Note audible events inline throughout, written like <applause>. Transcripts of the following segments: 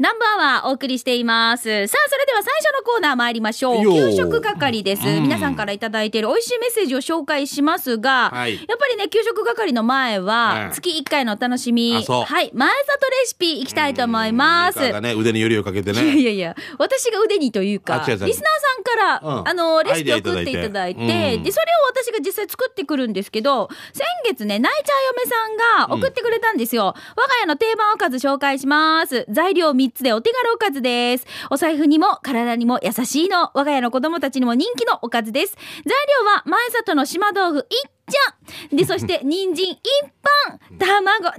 ナンバーはお送りしています。さあ、それでは最初のコーナー参りましょう。給食係です、皆さんから頂いている美味しいメッセージを紹介しますが、やっぱりね、給食係の前は、月1回のお楽しみ、うん、はい、前里レシピいきたいと思います。ね、腕によりをかけてね。いやいやいや、私が腕にというか、リスナーさんから、うん、あの、レシピを送っていただいて、で、それを私が実際作ってくるんですけど、先月ね、泣いちゃう嫁さんが送ってくれたんですよ。我が家の定番おかず紹介します。材料3 3つでお手軽おかずです。お財布にも体にも優しいの。我が家の子供たちにも人気のおかずです。材料は前里の島豆腐1丁。で、そして <laughs> 人参1本、卵2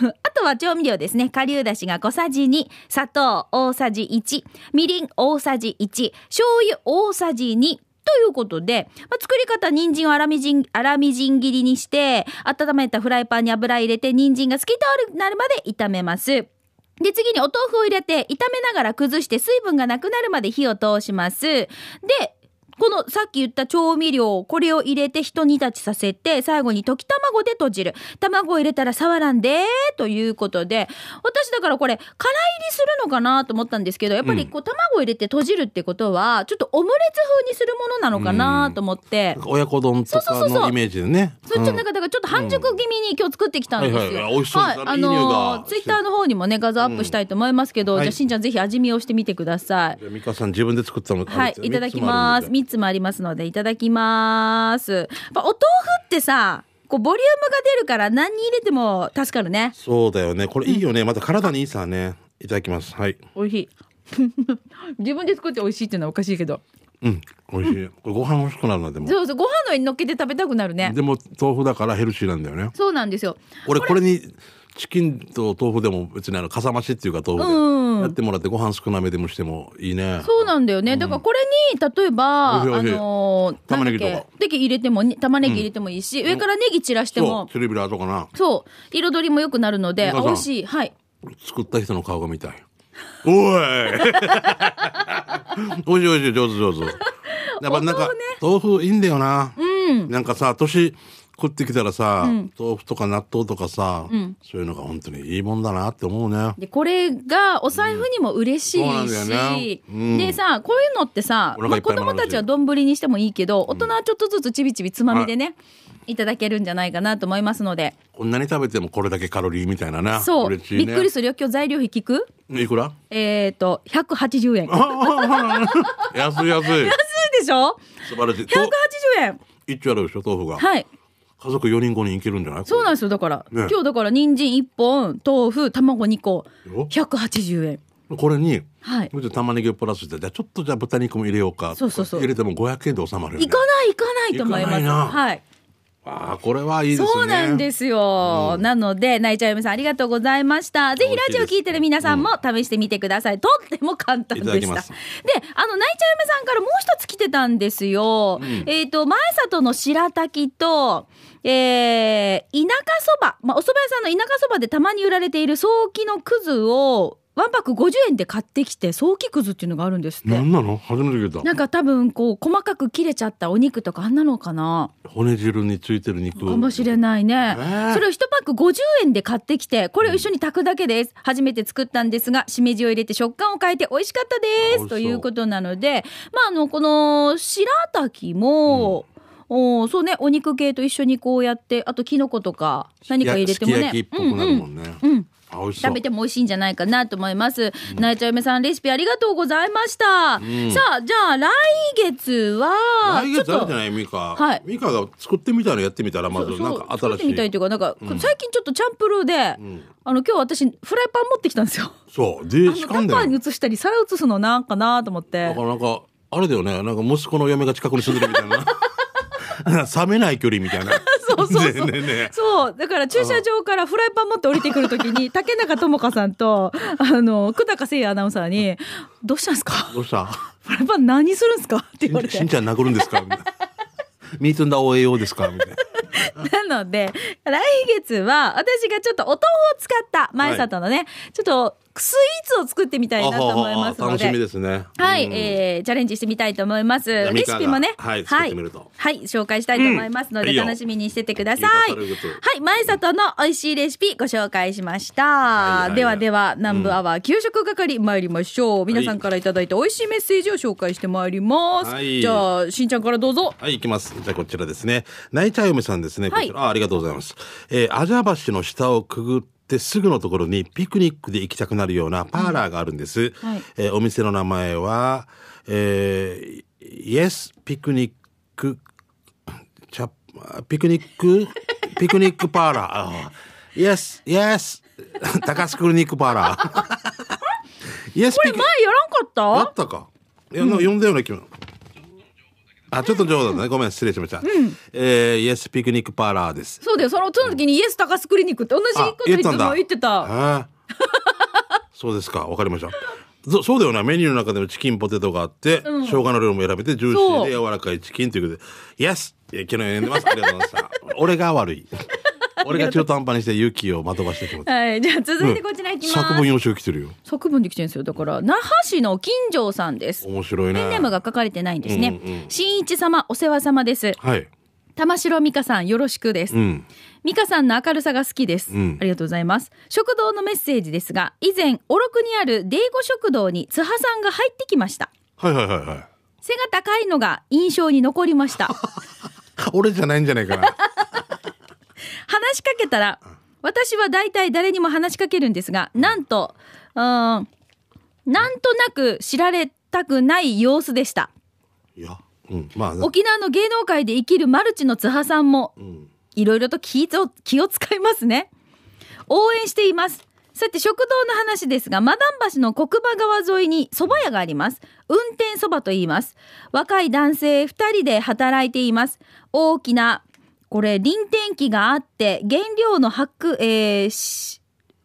個。あとは調味料ですね。顆粒だしが小さじ2、砂糖大さじ1、みりん大さじ1、醤油大さじ2、ということで、まあ、作り方、人参を粗みじん、粗みじん切りにして、温めたフライパンに油入れて、人参が透き通るなるまで炒めます。で、次にお豆腐を入れて、炒めながら崩して水分がなくなるまで火を通します。で、このさっき言った調味料、これを入れてひと煮立ちさせて、最後に溶き卵で閉じる。卵を入れたら触らんで、ということで、私だからこれ、空入りするのかなと思ったんですけど、やっぱりこう、卵入れて閉じるってことは、ちょっとオムレツ風にするものなのかなと思って。うん、親子丼とかのイメージでね。そうそうそう、なんか、だからちょっと半熟気味に今日作ってきたんですよ。はい、はい、あのー、ツイッターの方にもね、画像アップしたいと思いますけど、うんはい、じゃしんちゃんぜひ味見をしてみてください。じゃ美香さん自分で作ったのはい、いただきます。つもありますのでいただきますやっぱお豆腐ってさこうボリュームが出るから何に入れても助かるねそうだよねこれいいよね、また体にいいさねいただきますはい美味しい自分で作って美味しいっていうのはおかしいけどうん美味しい、これご飯欲しくなるなでもそうそうご飯の上に乗っけて食べたくなるねでも豆腐だからヘルシーなんだよねそうなんですよ俺これにチキンと豆腐でも別にあのかさ増しっていうか豆腐でやってもらってご飯少なめでもしてもいいね、そうなんだよね、だからこれに例えば、あのー、玉ねぎとか入れても玉ねぎ入れてもいいし、上からネギ散らしてもテレビラーとかなそう彩りもよくなるので美味しいはい作った人の顔が見たいおい美味しい美味しい上手上手やっぱなんか、豆腐いいんだよな、うん、なんかさ年食ってきたらさ、うん、豆腐とか納豆とかさ、うん、そういうのが本当にいいもんだなって思うね。で、これがお財布にも嬉しいし、うん、ね、でさ、こういうのってさ、まあ、子供たちは丼にしてもいいけど、大人はちょっとずつちびちびつまみでね、いただけるんじゃないかなと思いますので。こんなに食べてもこれだけカロリーみたいなね。そう。ね、びっくりするよ。今日材料費聞くいくらえっ、ー、と、180円。<laughs> 安い安い。<laughs> 安いでしょ素晴らしい。180円。一丁あるでしょ、豆腐が。はい。家族4人5人いけるんじゃないそうなんですよだから、ね、今日だから人参1本豆腐卵2個180円これに、はい、玉ねぎをプラスしてじゃちょっとじゃ豚肉も入れようかそうそうそう入れても500円で収まるよ、ね、いかないいかないと思いますはいあこれはいい、ね、そうなんですよ。うん、なので、ナイチャイムさんありがとうございました。ぜひラジオ聞いてる皆さんも試してみてください。うん、とっても簡単でした。で、あの、ナイチャイムさんからもう一つ来てたんですよ。うん、えっ、と、前里の白滝と、えー、田舎そば、まあ、お蕎麦屋さんの田舎そばでたまに売られている早期のくずをワンパック50円で買ってきて早期くずっていうのがあるんですってなんなの初めて聞いたなんか多分こう細かく切れちゃったお肉とかあんなのかな骨汁についてる肉かもしれないね、えー、それを1パック50円で買ってきてこれを一緒に炊くだけです、うん、初めて作ったんですがしめじを入れて食感を変えて美味しかったですということなのでまああのこの白滝も、うんおお、そうね、お肉系と一緒にこうやって、あとキノコとか何か入れてもね。もんうん、うんうん食べても美味しいんじゃないかなと思います。なえちゃ嫁さんレシピありがとうございました。うん、さあ、じゃあ来月は。来月あるじゃないミカ。はい。ミカが作ってみたのやってみたら、まずなんか新しい。作ってみたいというか、なんか、うん、最近ちょっとチャンプルーで、あの今日私フライパン持ってきたんですよ。そう。で、しかも。パンに移したり、皿移すのなんかなと思って。だからなんか、あれだよね、なんか息子の嫁が近くに住んでるみたいな。冷めない距離みたいな <laughs> そうそうそう、ねねそうだから駐車場からフライパン持って降りてくるときに <laughs> 竹中智香さんとあの久高誠也アナウンサーに「どうしたんですか?」どうしたフライパン何するんですか?」って言われて「しんちゃん殴るんですか? <laughs>」みたいな「ミートンダー応援ですか?」みたいな。<laughs> なので、来月は私がちょっとお豆腐を使った、前里のね、はい、ちょっとスイーツを作ってみたいなと思いますので。楽しみですね。はい、うん、えー、チャレンジしてみたいと思います。レシピもね、はい、はい、はい、紹介したいと思いますので、うん、楽しみにしててください。いいはい、前里の美味しいレシピご紹介しました。はいはいはい、ではでは、南部アワー給食係参りましょう、うん。皆さんからいただいた美味しいメッセージを紹介してまいります。はい、じゃあ、しんちゃんからどうぞ。はい、いきます。じゃあ、こちらですね。泣いちゃう嫁さんんですね。こちら、はい、ありがとうございます。えー、アジャ橋の下をくぐってすぐのところにピクニックで行きたくなるようなパーラーがあるんです。うはい、えー、お店の名前は、えー、イエスピクニック、チャピクニック、ピクニックパーラー。イエス、イエス、高須クリニックパーラー。イエスこれ前やらんかったやったか。いや、うん、呼んだような気分。あ、ちょっと冗談だね。ごめん、失礼しました。えー、イエスピクニックパーラーです。そうだよそのその時にイエス高須クリニックって同じこと言ってた言ってたそうですか。わかりました。そそうだよな。メニューの中でもチキンポテトがあって、生姜の量も選べて、ジューシーで柔らかいチキンということで、イエス昨日読んでます。ありがとうございました。<laughs> 俺が悪い。俺が中途半端にして勇気をまとばしてってこと。はい、じゃあ続いてこちらいきます。作文用紙来てるよ。作文できてるんですよ。だから、那覇市の金城さんです。面白いね。ペンネームが書かれてないんですね。うんうん、新一様、お世話様です。はい。玉城美香さんよろしくです、うん、美香さんの明るさが好きです、うん、ありがとうございます食堂のメッセージですが以前おろくにあるデイゴ食堂に津波さんが入ってきましたはいはいはいはい背が高いのが印象に残りました <laughs> 俺じゃないんじゃないかな <laughs> 話しかけたら、私は大体誰にも話しかけるんですが、なんと、うん、なんとなく知られたくない様子でした。いや、うん、まあ、沖縄の芸能界で生きるマルチの津波さんも、いろいろと気を気を使いますね。応援しています。さて食堂の話ですが、マダン橋の国馬川沿いに蕎麦屋があります。運転蕎麦と言います。若い男性2人で働いています。大きなこれ、臨転機があって、原料の白、えー、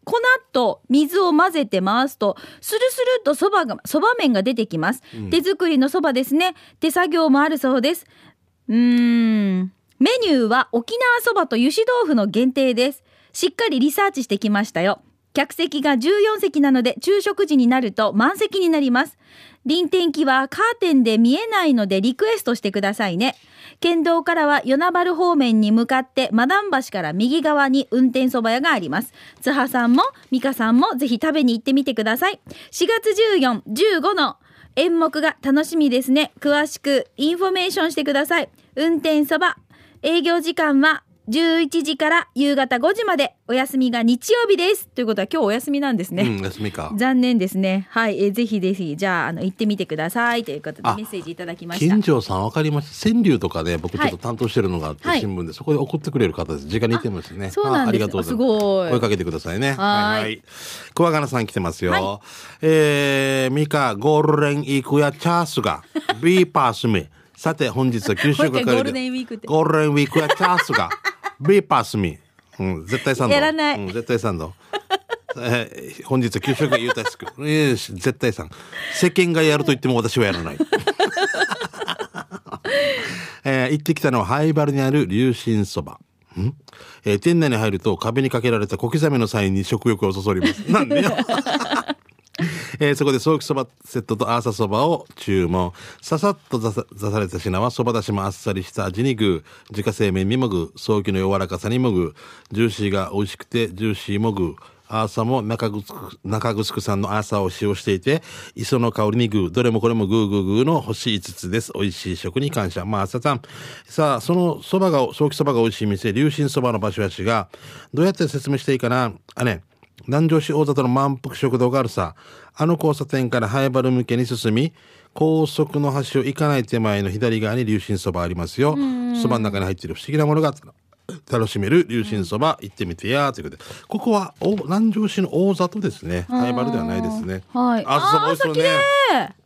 粉と水を混ぜて回すと、スルスルとそばが、そば麺が出てきます。うん、手作りのそばですね。手作業もあるそうです。うーん。メニューは沖縄そばと油脂豆腐の限定です。しっかりリサーチしてきましたよ。客席が14席なので昼食時になると満席になります。臨天気はカーテンで見えないのでリクエストしてくださいね。県道からは与那原方面に向かってマダン橋から右側に運転そば屋があります。津波さんも美香さんもぜひ食べに行ってみてください。4月14、15の演目が楽しみですね。詳しくインフォメーションしてください。運転そば、営業時間は11時から夕方5時までお休みが日曜日ですということは今日お休みなんですね、うん、休みか残念ですねはい、えぜひぜひじゃああの行ってみてくださいということでメッセージいただきました金城さんわかりました川柳とかね僕ちょっと担当してるのがあって、はい、新聞でそこで送ってくれる方です時間にいてますねそうなんですありがとうすごい声かけてくださいねはい桑原さん来てますよ、はい、えー、ミカゴールデンイクやチャースがビーパースミさて本日は九州からゴールデンウィークはチャースがベーパースミうん、絶対サンド。やらない。うん、絶対サンド。えー、本日は給食優待スク。えー、絶対さん。世間がやると言っても私はやらない。<laughs> えー、行ってきたのはハイバルにある龍神そば。んえー、店内に入ると壁にかけられた小刻みのサインに食欲をそそります。なんでよ。えー、そこでソーキそばセットとアーサそばを注文。ささっと出された品はそばだしもあっさりした味に具、自家製麺にもぐ、ソーキの柔らかさにもぐ、ジューシーが美味しくてジューシーもぐ、アーサも中ぐ中ぐさんのアーサを使用していて、磯の香りにグー、どれもこれもグーグーグーの星5つです。美味しい食に感謝。まあ、アーサさん。さあ、その蕎麦が、早期蕎麦が美味しい店、龍神蕎麦の場所やしが、どうやって説明していいかなあね、南城市大里の満腹食堂があるさあの交差点からハイバル向けに進み高速の橋を行かない手前の左側に流神そばありますよそばの中に入っている不思議なものが楽しめる流神そば、行ってみてやということでここは南城市の大里ですねハイバルではないですねはいあそば美味しそうね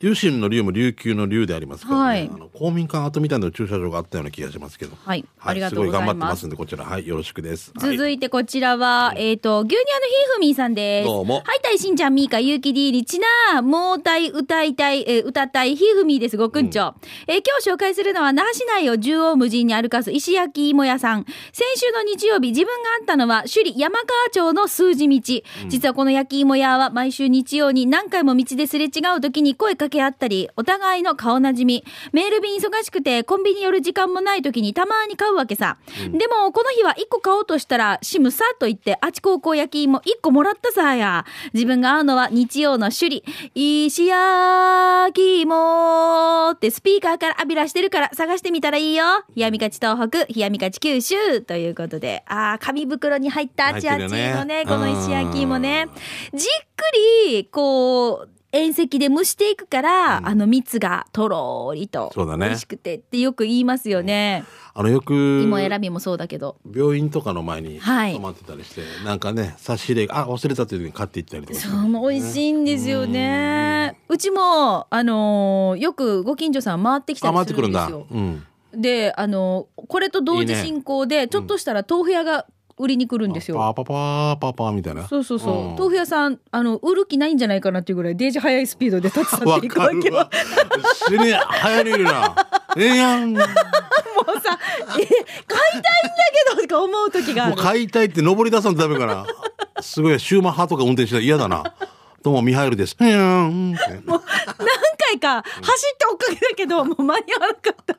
龍神の龍も琉球の龍でありますから、ねはい、あの公民館跡みたいな駐車場があったような気がしますけど、はい、はい、ありがとうございます。すごい頑張ってますんでこちらはいよろしくです。続いてこちらは、はい、えっ、ー、と牛乳のひふみさんです。どうも。はいたいしんちゃんみーかゆうきりりちなもうたい歌いたい、えー、歌たいひふみですごくんちょ、うん、えー、今日紹介するのは那覇市内を縦横無尽に歩かす石焼き芋屋さん。先週の日曜日自分があったのは首里山川町の数字道。うん、実はこの焼き芋屋は毎週日曜に何回も道ですれ違う時に声かかけ合ったり、お互いの顔なじみ、メール便忙しくてコンビニ寄る時間もない時にたまに買うわけさ。うん、でも、この日は1個買おうとしたら、シムさと言って、あち高校焼き芋1個もらったさや。自分が会うのは日曜の首里、石焼き芋ってスピーカーから浴びらしてるから探してみたらいいよ。冷やみかち東北、冷やみかち九州ということで、ああ、紙袋に入ったあちあちのね、ねこの石焼き芋ね。じっくり、こう、遠赤で蒸していくから、うん、あの蜜がとろりと美味しくてってよく言いますよね。ねあのよく芋選びもそうだけど病院とかの前に泊まってたりして、はい、なんかね差し入れあ忘れたというのに買っていったりとか、ね、そう美味しいんですよね。うちもあのー、よくご近所さん回ってきたりするんですよ。回ってくるんだ。うんであのこれと同時進行で、ねうん、ちょっとしたら豆腐屋が売りに来るんですよ。パーパパパパみたいな。そうそうそう。うん、豆腐屋さんあの売る気ないんじゃないかなっていうぐらいデージ早いスピードで立ち去っていくわけは。死ね流行るな。ええやん。もうさ、え買いたいんだけどとか思う時がある。買いたいって登り出さんとダメかな。すごいシューマッハとか運転したら嫌だな。どうもミハイルです。ええやん。もう何回か走って追っかけだけど、もう間に合わなかった。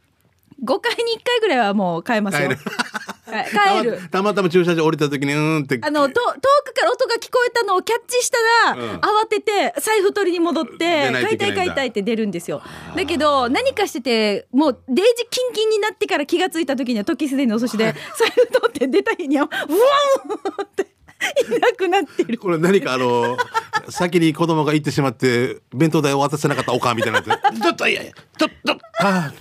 5回に1回ぐらいはもう買えますよ。帰るたまたま駐車場降りた時にうんってあのと遠くから音が聞こえたのをキャッチしたら、うん、慌てて財布取りに戻って買いたい買いたいって出るんですよだけど何かしててもうデイジキンキンになってから気が付いた時には時すでに遅し司で <laughs> 財布取って出た日にはうわんって。いなくなってる。これ何かあの、先に子供が行ってしまって、弁当代を渡せなかったおかみたいなちょっと、いやいや、ちょっと、ああ。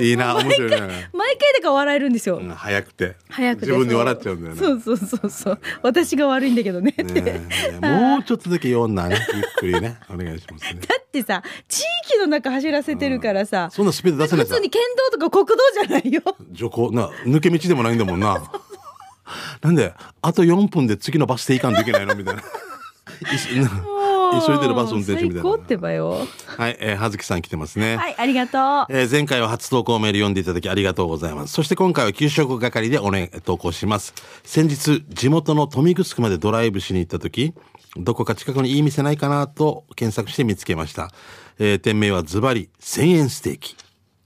いいな面白いね毎回だから笑えるんですよ、うん、早くて早くて自分で笑っちゃうんだよねそうそうそうそう私が悪いんだけどねもうちょっとだけ読んだねゆっくりねお願いします、ね、<laughs> だってさ地域の中走らせてるからさ、うん、そんなスピード出せない普通に県道とか国道じゃないよ徐行な抜け道でもないんだもんな <laughs> なんであと4分で次のバス停行かんといけないのみたいな <laughs> 急いでるバス運転手みたいなはい、えー、葉月さん来てますねはいありがとう、えー、前回は初投稿メール読んでいただきありがとうございますそして今回は給食係でおね投稿します先日地元の豊見城までドライブしに行った時どこか近くにいい店ないかなと検索して見つけました、えー、店名はズバリ1000円ステーキ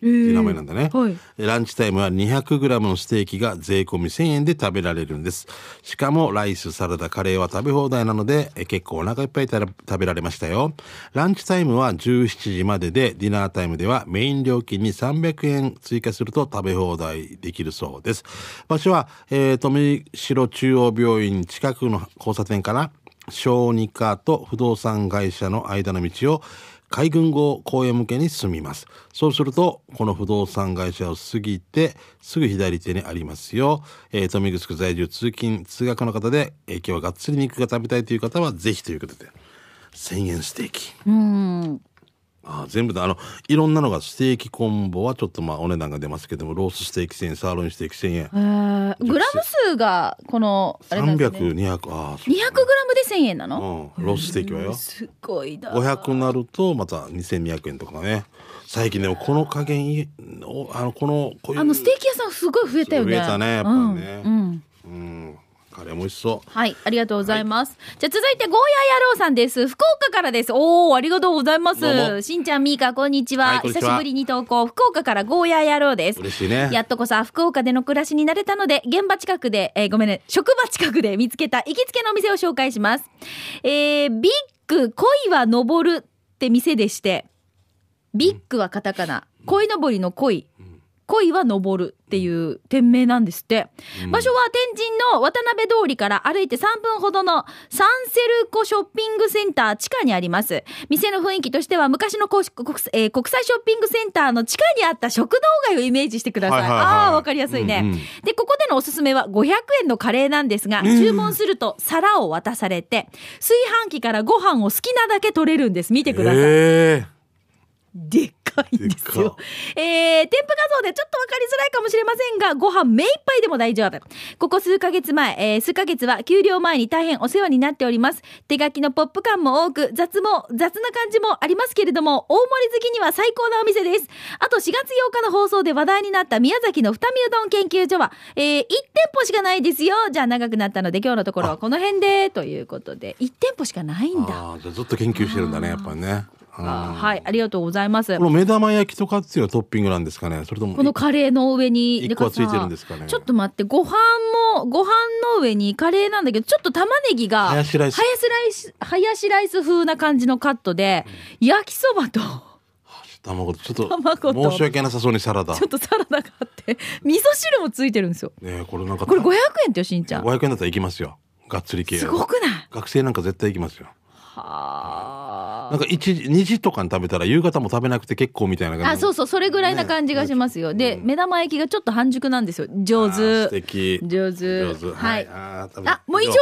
いう名前なんだね、えーはい、ランチタイムは 200g のステーキが税込1000円で食べられるんですしかもライスサラダカレーは食べ放題なので結構お腹いっぱい食べられましたよランチタイムは17時まででディナータイムではメイン料金に300円追加すると食べ放題できるそうです場所は、えー、富城中央病院近くの交差点から小児科と不動産会社の間の道を海軍後公園向けに進みますそうするとこの不動産会社を過ぎてすぐ左手にありますよ、えー、富城在住通勤通学の方で、えー、今日はがっつり肉が食べたいという方はぜひということで1000円ステーキうんあ全部だ。あのいろんなのがステーキコンボはちょっとまあお値段が出ますけどもロースステーキ1000円サーロインステーキ1000円グラム数がこのあれね、300200あ2 0 0グラムで1000円なの、うん、ロースステーキはよすごいだ500になるとまた2200円とかね最近でもこの加減あのこのこういうあのステーキ屋さんすごい増えたよね増えたねやっぱりね、うんうんでも美味しそう。はい、ありがとうございます。はい、じゃ続いてゴーヤー野郎さんです。福岡からです。おお、ありがとうございます。しんちゃん、みーか、こんにちは。はい、久しぶりに投稿、福岡からゴーヤー野郎です。嬉しいね。やっとこさ福岡での暮らしになれたので、現場近くで、えー、ごめんね、職場近くで見つけた行きつけのお店を紹介します。えー、ビッグ恋は登るって店でして、ビッグはカタカナ、恋のぼりの恋、恋は登るっていう店名なんですって、うん、場所は天神の渡辺通りから歩いて3分ほどのサンセルコショッピングセンター地下にあります店の雰囲気としては昔の国,、えー、国際ショッピングセンターの地下にあった食堂街をイメージしてくださいはいはいはい、ああわかりやすいね、うんうん、でここでのおすすめは500円のカレーなんですが、注文すると皿を渡されて炊飯器からご飯を好きなだけ取れるんです見てください、えーでっかいんですよ。えー、添付画像でちょっとわかりづらいかもしれませんが、ご飯目いっぱいでも大丈夫。ここ数ヶ月前、えー、数ヶ月は給料前に大変お世話になっております。手書きのポップ感も多く、雑も、雑な感じもありますけれども、大盛り好きには最高なお店です。あと4月8日の放送で話題になった宮崎の二見うどん研究所は、えー、1店舗しかないですよ。じゃあ長くなったので今日のところはこの辺で、ということで、1店舗しかないんだ。ずっと研究してるんだね、やっぱね。はいありがとうございますこの目玉焼きとかっていうのはトッピングなんですかねそれともこのカレーの上に1個はついてるんですかねちょっと待ってご飯もご飯の上にカレーなんだけどちょっと玉ねぎがハヤシライスハヤシライス風な感じのカットで、うん、焼きそばと卵ちょっと申し訳なさそうにサラダちょっとサラダがあって味噌汁もついてるんですよねこれなんかこれ5 0円ってよしんちゃん5 0円だったら行きますよがっつり系すごくない学生なんか絶対行きますよはあなんか一時、2時とかに食べたら夕方も食べなくて結構みたいな感じ。あ、そうそう、それぐらいな感じがしますよ。ね、で、うん、目玉焼きがちょっと半熟なんですよ。上手。素敵。上手。上手。はい。はい、あもう以上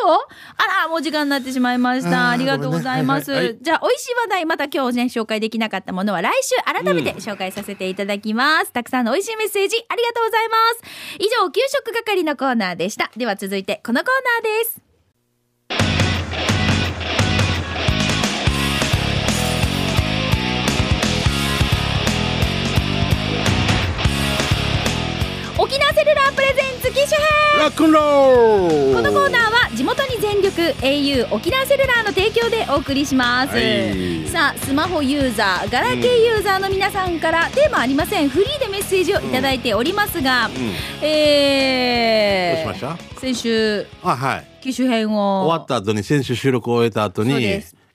あら、もう時間になってしまいました。ありがとうございます。ねはいはい、じゃあ、美味しい話題、また今日ね、紹介できなかったものは来週改めて紹介させていただきます。うん、たくさんの美味しいメッセージ、ありがとうございます。以上、給食係のコーナーでした。では続いて、このコーナーです。沖縄セルラープレゼンツ機種編ラックンローこのコーナーは地元に全力 au 沖縄セルラーの提供でお送りします、はい、さあスマホユーザーガラケーユーザーの皆さんからテーマありませんフリーでメッセージを頂いておりますが、うんうん、えー、先週あ、はい、機種編を終わった後に先週収録を終えた後に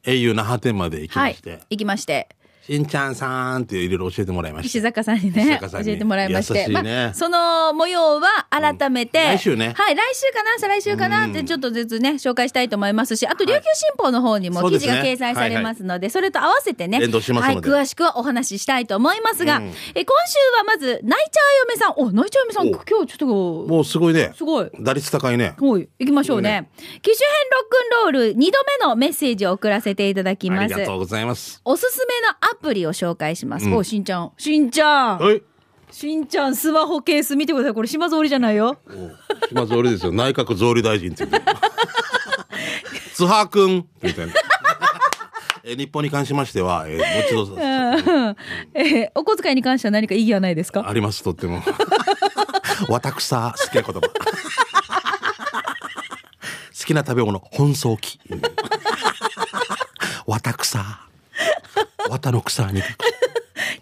au 那覇店まで行きまして、はい、行きましてしんちゃんさんっていろいろ教えてもらいました。石坂さんにね、教えてもらいまして。しね、まあ、その模様は改めて、うん、来週ね。はい、来週かな、再来週かなってちょっとずつね、紹介したいと思いますし、あと、琉球新報の方にも記事が掲載されますので、それと合わせてね、はい、詳しくはお話ししたいと思いますが、うん、え今週はまず、泣いちゃう嫁さん。お、泣いちゃう嫁さん、今日ちょっと。もうすごいね。すごい。打率高いね。はい、行きましょうね。機種編ロックンロール、2度目のメッセージを送らせていただきます。ありがとうございます。おすすめのアプリを紹介します。うん、おしんちゃん。しんちゃん。はい。しんちゃん、スマホケース見てください。これ島ぞうりじゃないよ。島ぞうりですよ。内閣ぞうり大臣って言って。<laughs> 津波君みたいな。え日本に関しましては、えー、もう一度、えー、お小遣いに関しては何か意義はないですかありますとっても <laughs> 私さ好きな言葉好きな食べ物本草木 <laughs> 私さ綿の草に <laughs>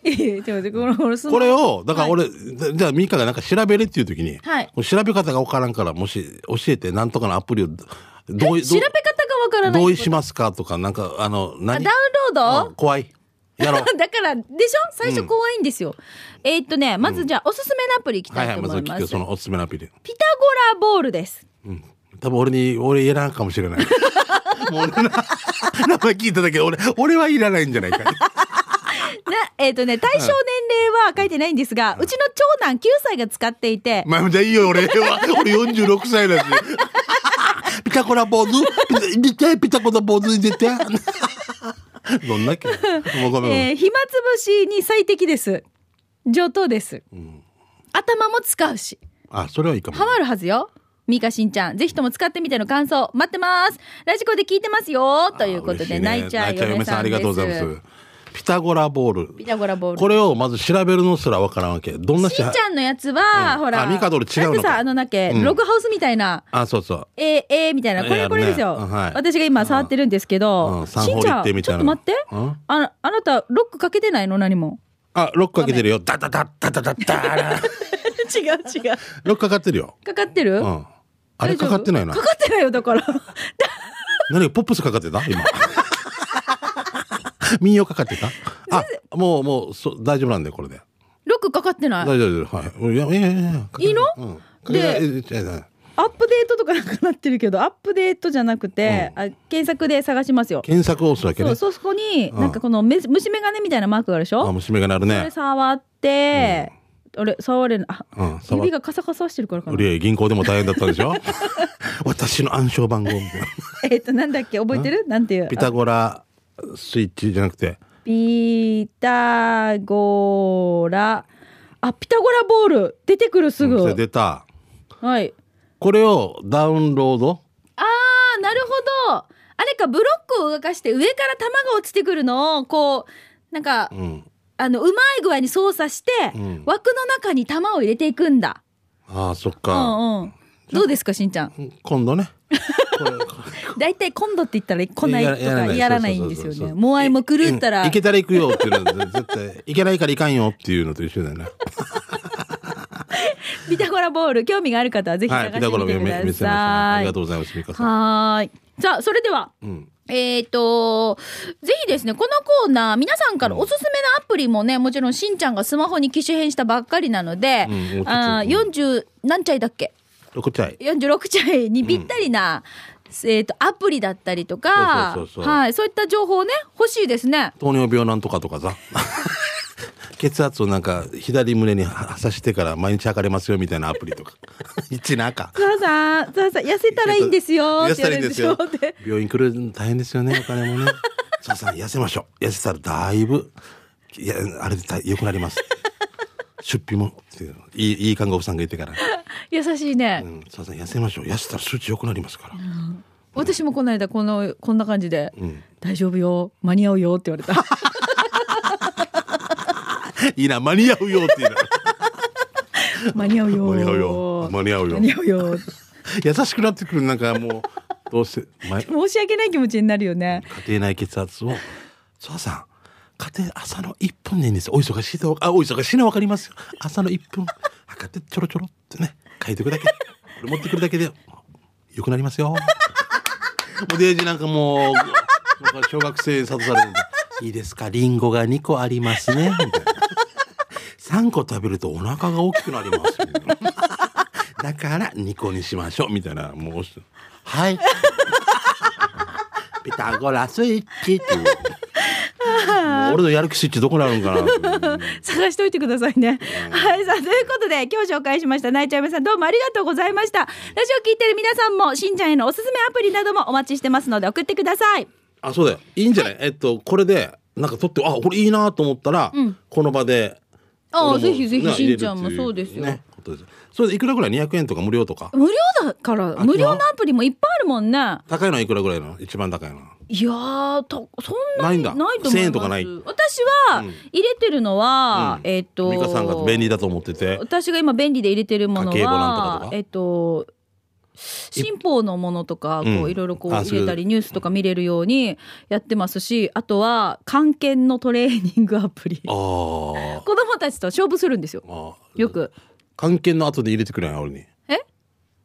これをだから俺、はい、じゃあミカがなんか調べれっていう時に、はい、調べ方が分からんからもし教えてなんとかのアプリをどう調べ方が分からない同意しますかとかなんかあの何ダウンロード怖い <laughs> だからでしょ最初怖いんですよ、うん、えー、っとねまずじゃあ、おすすめのアプリいきたいと思います、はいはい、まずそのおすすめのアプリピタゴラボールです、うん多分俺に、俺いらんかもしれない。<laughs> もう俺な、名前聞いただけ俺、俺はいらないんじゃないか。<laughs> なえっ、ー、とね対象年齢は書いてないんですが、うん、ちの長男9歳が使っていてまあじゃあいいよ俺は俺46歳だしピタコラ坊主ピてピタコラ坊主に出てどんなけもうごめん、えー、暇つぶしに最適です上等です、うん、頭も使うしあそれはいいかもハマるはずよミカしんちゃん、ぜひとも使ってみての感想、待ってます。ラジコで聞いてますよ。ということで、ね、泣いちゃう嫁さんありがとうございます。ピタゴラボール。ピタゴラボール。これをまず調べるのすらわからんわけ。どんなしんちゃんのやつは、うん、ほら。あ、ミカドル違うのか。あのなけ、うん、ログハウスみたいな。あ、そうそう。えー、えー、みたいな。これ、これですよ、ねはい、私が今触ってるんですけど。し、うんちゃん、ちょっと待って。ああなた、ロックかけてないの何も。あ、ロックかけてるよ。ダダダダダダダ違う違う。ロックかかってるよ。かかってるうん。あれかかってないな。かかってないよ、だから。<laughs> 何ポップスかかってた今。<laughs> 民謡かかってたあ、もう、もう、そ大丈夫なんで、これで。ロかかってない大丈夫、はい。いや、いや、いや、いいの、うん、で、アップデートとかなくなってるけど、アップデートじゃなくて、あ検索で探しますよ。検索をするけ、ね、そう、そこに、なんかこのめ、虫眼鏡みたいなマークがあるでしょあ、虫眼鏡あるね。それ触って、あれ触れないあ、うん触指がカサカサしてるからかな俺銀行でも大変だったでしょ <laughs> 私の暗証番号みたいな <laughs> えっとなんだっけ覚えてるなんていうピタゴラスイッチじゃなくてピタゴラあピタゴラボール出てくるすぐ、それ出たはいこれをダウンロードああなるほどあれかブロックを動かして上から球が落ちてくるのをこうなんかうんあのうまい具合に操作して、うん枠の中に玉を入れていくんだ。ああそっか、うんうん。どうですかしんちゃん。今度ね <laughs> これだいたい今度って言ったら来ないとかやらないんですよね。もうあいも狂ったら行。けたら行くよっていうの絶対行けないから行かんよっていうのと一緒だよな <laughs> ピタゴラボール興味がある方はぜひ探ピタゴラしてみてください。見せありがとうございますはい。さあそれでは、うんえっ、ー、と、ぜひですね、このコーナー、皆さんからおすすめのアプリもね、もちろんしんちゃんがスマホに機種変したばっかりなので、うん、あ40、何ちゃいだっけ ?6 ちゃい。46ちゃいにぴったりな、うん、えっ、ー、と、アプリだったりとか、はい、そういった情報ね、欲しいですね。糖尿病なんとかとかさ。<laughs> 血圧をなんか左胸に刺してから毎日測れますよみたいなアプリとか <laughs> 一なかさザザザ痩せたらいいんですよ痩せたらいいんですよ病院来るの大変ですよねお金もねザザ <laughs> 痩せましょう痩せたらだいぶいやあれで良くなります <laughs> 出費もいいいい看護婦さんがいてから優しいね、うん、ザザ痩せましょう痩せたら数値良くなりますから、うん私もこの間このこんな感じで、うん、大丈夫よ間に合うよ」って言われたいいな、間に合うよっていう間に合うよ。間に合うよ。間に合うよ。合うよ。優しくなってくる、なんかもう、どうせ <laughs> 申し訳ない気持ちになるよね。家庭内血圧を、そうさん、家庭朝の一分でいいんですお忙しいと、あ、お忙しいのわかりますよ。朝の一分、測ってちょろちょろってね、書いておくだけ。これ持ってくるだけで、よくなりますよ。もうデージなんかもう、小学生に諭されるんで、いいですか、リンゴが2個ありますね、みたいな。3個食べるとお腹が大きくなりますだから2個にしましょうみたいなもうはい <laughs> ピタゴラスイッチっていう <laughs> 俺のやる気スイッチどこにあるんかな探しておいてくださいね、はいさあということで今日紹介しましたナイチャイムさんどうもありがとうございましたラジオ聞いてる皆さんもしんちゃんへのおすすめアプリなどもお待ちしてますので送ってくださいあそうだよいいんじゃない、はい、えっとこれでなんか撮ってあこれいいなと思ったら、うん、この場でああぜひぜひしんちゃんもそうですよ、ね、それでいくらぐらい200円とか無料とか無料だから無料のアプリもいっぱいあるもんね高いのはいくらぐらいの一番高いのいやとそんなにないと思い円とかない私は入れてるのは、うん、えっ、と美香さんが便利だと思ってて私が今便利で入れてるものはえっ、と新報のものとかこういろいろこう入れたりニュースとか見れるようにやってますしあとは漢検のトレーニングアプリ <laughs> 子供たちと勝負するんですよよく漢検の後で入れてくれ俺にえ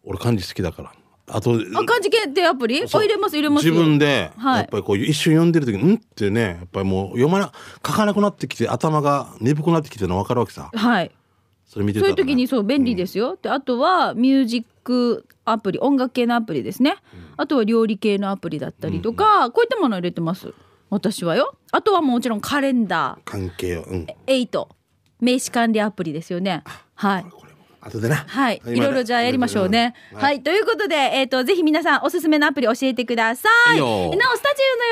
俺漢字好きだからあとあ漢字検定アプリ入れます入れます自分で、はい、やっぱりこう一瞬読んでる時に「うん?」ってねやっぱりもう読まな書かなくなってきて頭が鈍くなってきてるの分かるわけさはいそれ見て、ね、そういう時にそう便利ですよ、うん、であとはミュージックアプリ音楽系のアプリですね、あとは料理系のアプリだったりとか、こういったものを入れてます私はよあとはもちろんカレンダー関係を、うん、8名刺管理アプリですよねはい後でな。はい。いろいろじゃあやりましょうね。はい、ということで、えっ、と、ぜひ皆さんおすすめのアプリ教えてください。なお、スタジオの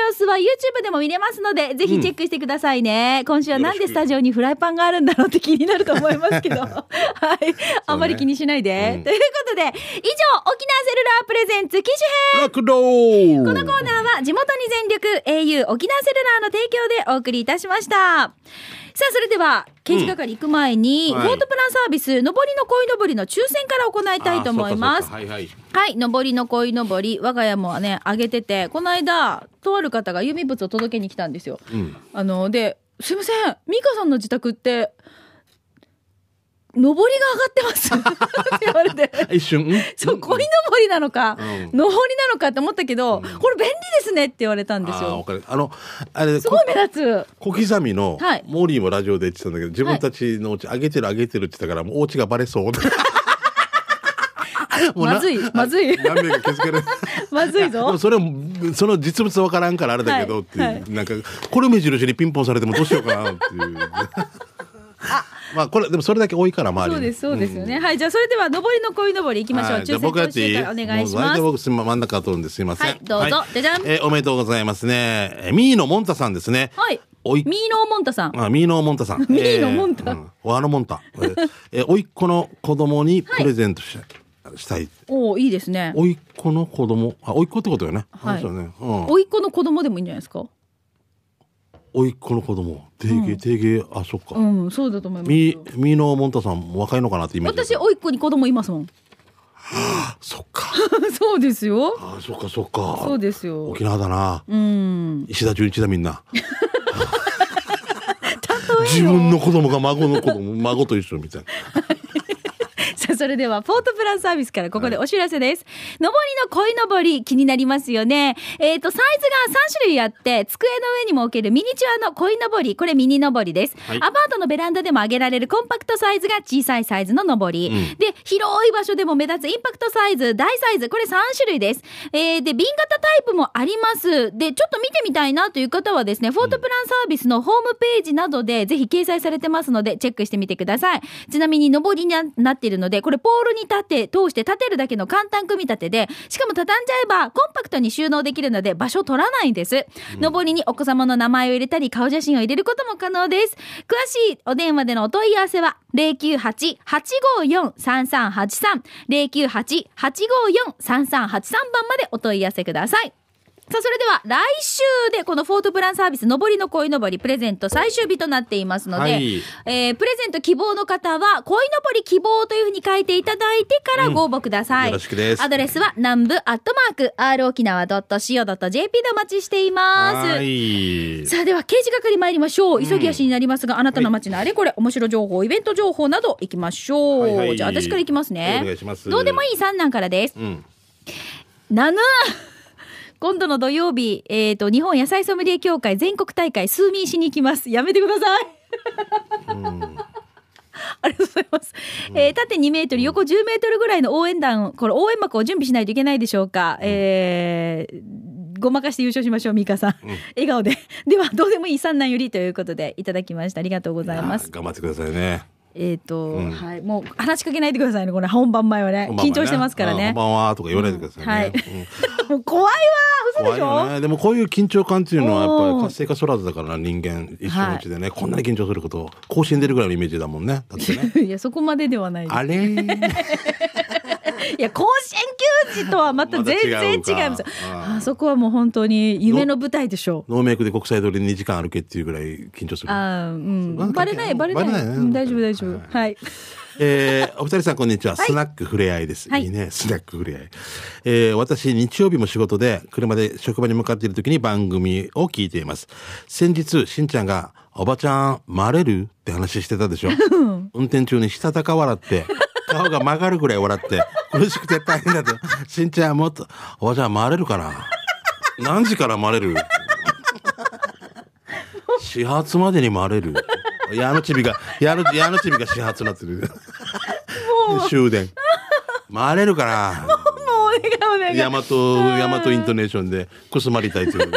様子は YouTube でも見れますので、ぜひチェックしてくださいね。今週はなんでスタジオにフライパンがあるんだろうって気になると思いますけど。<laughs> はい。あんまり気にしないで。ということで、以上、沖縄セルラープレゼンツ機種編このコーナーは地元に全力 au 沖縄セルラーの提供でお送りいたしました。さあそれでは刑事係行く前に、うんはい、ゴートプランサービス上りの鯉のぼりの抽選から行いたいと思いますはい、はい、はい、上りの鯉のぼり我が家もねあげててこの間とある方が郵便物を届けに来たんですよ、うん、あのですいません美香さんの自宅って上りが上がってます <laughs> って言われて一瞬そう鯉のぼりなのか、うん、上りなのかって思ったけど、うん、これ便利ですねって言われたんですよあのあれすごい目立つ小刻みの、はい、モーリーもラジオで言ってたんだけど自分たちのお家、は上げてる上げてるって言ったからもうお家がバレそう <laughs> まずいまずい気 <laughs> まずいぞそれはその実物わからんからあれだけどっていう、はいはい、なんかこれ目印にピンポンされてもどうしようかなっていう <laughs> まあこれでもそれだけ多いから周りそうですそうですよね、うん、はいじゃあそれでは上りの鯉のぼりいきましょう、はい、選僕やっお願いします僕真ん中るんですいませんはいどうぞ、はい、じゃじゃん、えー、おめでとうございますね、えミーノモンタさんですねはいおいミーノーモンタさん。あ、ミーノーモンタさん。ミ <laughs> ーノーモンタ。えー、うん、あモンタ。え甥っ子の子供にプレゼントしたい。はいしたい。おお、いいですね。甥っ子の子供、あ、甥っ子ってことよね。はい。ね、うん。甥っ子の子供でもいいんじゃないですか。甥っ子の子供定芸定型あそっかうん、そうだと思いますみみのもんたさん若いのかなってイメージ私、甥っ子に子供いますもん。そっか <laughs> そうですよ。あそっかそっかそうですよ。沖縄だなうん。石田純一だみんな <laughs> 自分の子供が孫の子供孫と一緒みたいな <laughs> <laughs> それでは、ポートプランサービスからここでお知らせです。上、はい、りの鯉のぼり、気になりますよね。えっ、ー、と、サイズが3種類あって、机の上にも置けるミニチュアの鯉のぼり、これミニのぼりです、はい、アパートのベランダでも上げられるコンパクトサイズが小さいサイズの上り、うん、で、広い場所でも目立つインパクトサイズ、大サイズ、これ3種類です。えー、で、瓶型タイプもあります。で、ちょっと見てみたいなという方はですね、フォートプランサービスのホームページなどで、ぜひ掲載されてますので、チェックしてみてください。ちなみに、上りになっているので、これポールに立て、通して立てるだけの簡単組み立てで、しかも畳んじゃえばコンパクトに収納できるので場所取らないんです。の、う、ぼ、ん、りにお子様の名前を入れたり、顔写真を入れることも可能です。詳しいお電話でのお問い合わせは、098-854-3383、098-854-3383番までお問い合わせください。さあ、それでは来週でこのフォートプランサービス上りの鯉のぼりプレゼント最終日となっていますので、はい、えー、プレゼント希望の方は鯉のぼり希望というふうに書いていただいてからご応募ください。うん、よろしくです。アドレスは南部アットマーク r 沖縄 .co.jp でお待ちしています。さあ、では掲示係参りましょう。急ぎ足になりますが、うん、あなたの街のあれこれ、面白情報、イベント情報などいきましょう。はいはい、じゃあ私からいきますね。お願いします。どうでもいい三男からです。うん、なぬ今度の土曜日、えっ、ー、と、日本野菜ソムリエ協会全国大会、数民しに行きます。やめてください。ありがとうございます。えー、縦2メートル、横10メートルぐらいの応援団、これ応援幕を準備しないといけないでしょうか。えー、ごまかして優勝しましょう、ミカさん。うん、笑顔で。では、どうでもいい三男よりということでいただきました。ありがとうございます。頑張ってくださいね。えっ、ー、と、うん、はい、もう話しかけないでくださいね、これ本番前はね、緊張してますからね。ばんはとか言わないでください、ね。はい。もう怖いわ、嘘でしょ。ね、でもこういう緊張感っていうのはやっぱり活性化そらずだから人間一緒のうちでね、はい、こんなに緊張すること、更新出るぐらいのイメージだもんね。ね <laughs> いやそこまでではない、ね。あれ。いや甲子園球児とはまた全然違いますあそこはもう本当に夢の舞台でしょうノーメイクで国際通り2時間歩けっていうぐらい緊張するあ、うん、バレないバレない、ねうん、大丈夫大丈夫はい、はい、えー、お二人さんこんにちは、はい、スナックふれあいです、はい、いいねスナックふれあい、えー、私日曜日も仕事で車で職場に向かっている時に番組を聞いています先日しんちゃんが「おばちゃん、まれる?」って話してたでしょ <laughs> 運転中にしたたか笑って顔が曲がるぐらい笑って苦しくて大変だと「しんちゃんもっとおばちゃん回れるかな何時から回れる?」始発までに回れる矢のちびが矢の矢のちびが始発になってる終電回れるかなもう笑顔で大和大和イントネーションでくすまりたいという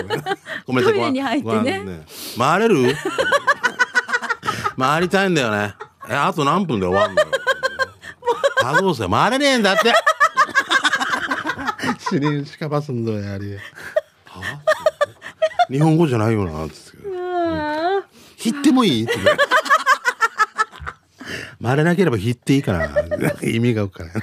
ごめんなさいに入ってね、ね、回れる回りたいんだよねえあと何分で終わるんだよあ家族さ回れねえんだって死にしかばすんだよあれは日本語じゃないよなっっうん、ひってもいいって回れなければひっていいから意味がわからない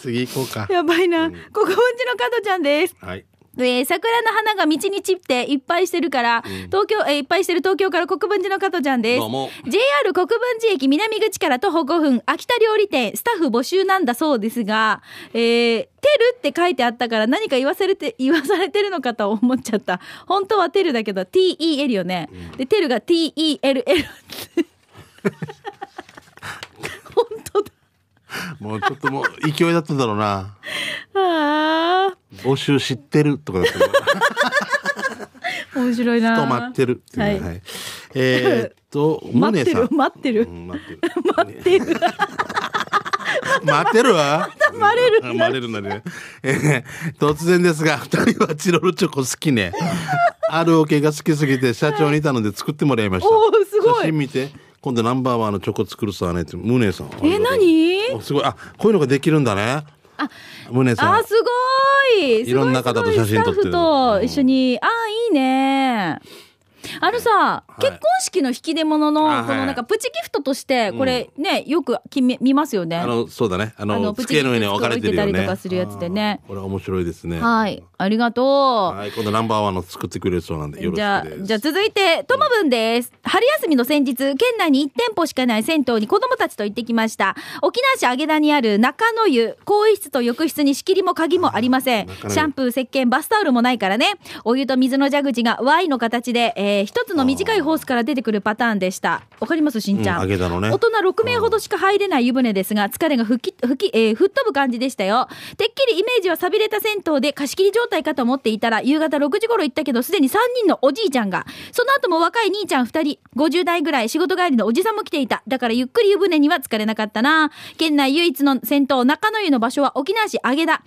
次行こうかやばいな、う <laughs> ん、ここんちの加トちゃんですはいえー、桜の花が道に散っていっぱいしてるから、うん、東京、えー、いっぱいしてる東京から国分寺の加藤ちゃんです。JR 国分寺駅南口から徒歩5分、秋田料理店、スタッフ募集なんだそうですが、えー、テルって書いてあったから何か言われて、<laughs> 言わされてるのかと思っちゃった。本当はテルだけど、TEL よね。うん、で、テルが TELL。<laughs> 本当だ。もうちょっともう勢いだったんだろうな。ああ。募集知ってるとかだった。面白いな。と待ってるっていう、ね。はい、えー、っと、待ってる。待ってる。待ってる。待ってるわ。まれる。まれるなね。え突然ですが、二人はチロルチョコ好きね。あるおけが好きすぎて、社長にたので作ってもらいました。おすごい。写真見て。今度ナンバーワンのチョコ作るさねって、ムネさん。え、何すごいあこういうのができるんだねあ胸さんあすごいいろんな方と写真撮ってるスタッフと一緒に、あいいねあのさ、はい、結婚式の引き出物の、このなんかプチギフトとして、これね、うん、よく見ますよね。あの、そうだね。あの、あの机の上に置かれて、たりとかするやつでね。これ面白いですね。はい。ありがとう。はい、今度ナンバーワンの作ってくれるそうなんで、よろしくじゃあ、じゃあ続いて、ともブンです。春休みの先日、県内に1店舗しかない銭湯に子供たちと行ってきました。沖縄市揚げ田にある中野湯、更衣室と浴室に仕切りも鍵もありません。シャンプー、石鹸、バスタオルもないからね。お湯と水の蛇口が Y の形で、えー、一つの短いホースから出てくるパターンでした。わかりますしんちゃん。うんね、大人6名ほどしか入れない湯船ですが、疲れが吹き、吹き、えー、吹っ飛ぶ感じでしたよ。てっきりイメージは寂れた銭湯で貸し切り状態態かと思っていたら、夕方6時頃行ったけど、すでに3人のおじいちゃんが、その後も若い兄ちゃん2人、50代ぐらい仕事帰りのおじさんも来ていた。だからゆっくり湯船には疲れなかったな。県内唯一の銭湯、中野湯の場所は沖縄市げ田。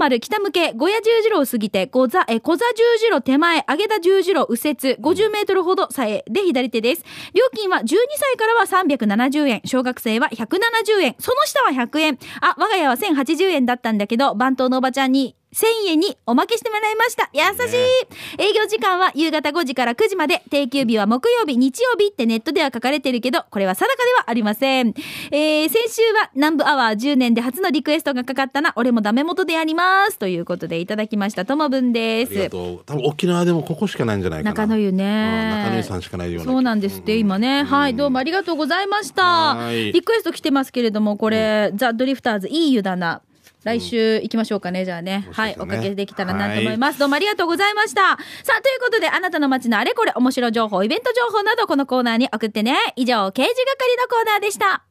330北向け、小屋十字路を過ぎて、小座、え、小座十字路手前、げ田十字路右折、50メートルほど左で左手です。料金は12歳からは370円、小学生は170円、その下は100円。あ、我が家は1080円だったんだけど、番頭のおばちゃんに、1000円におまけしてもらいました。優しい、営業時間は夕方5時から9時まで、定休日は木曜日、日曜日ってネットでは書かれてるけど、これは定かではありません。えー、先週は南部アワー10年で初のリクエストがかかったな、俺もダメ元でやります。ということでいただきました。ともぶんです。ありがとう。多分沖縄でもここしかないんじゃないかな。中野湯ね、うん。中野湯さんしかないような。そうなんですって、うん、今ね、はい、どうもありがとうございました。リクエスト来てますけれども、これ、ザ・ドリフターズ、いい湯だな。来週行きましょうかね、じゃあね。ねはい、おかけできたらなと思います。どうもありがとうございました。さあ、ということで、あなたの街のあれこれ、面白情報、イベント情報など、このコーナーに送ってね。以上、刑事係のコーナーでした。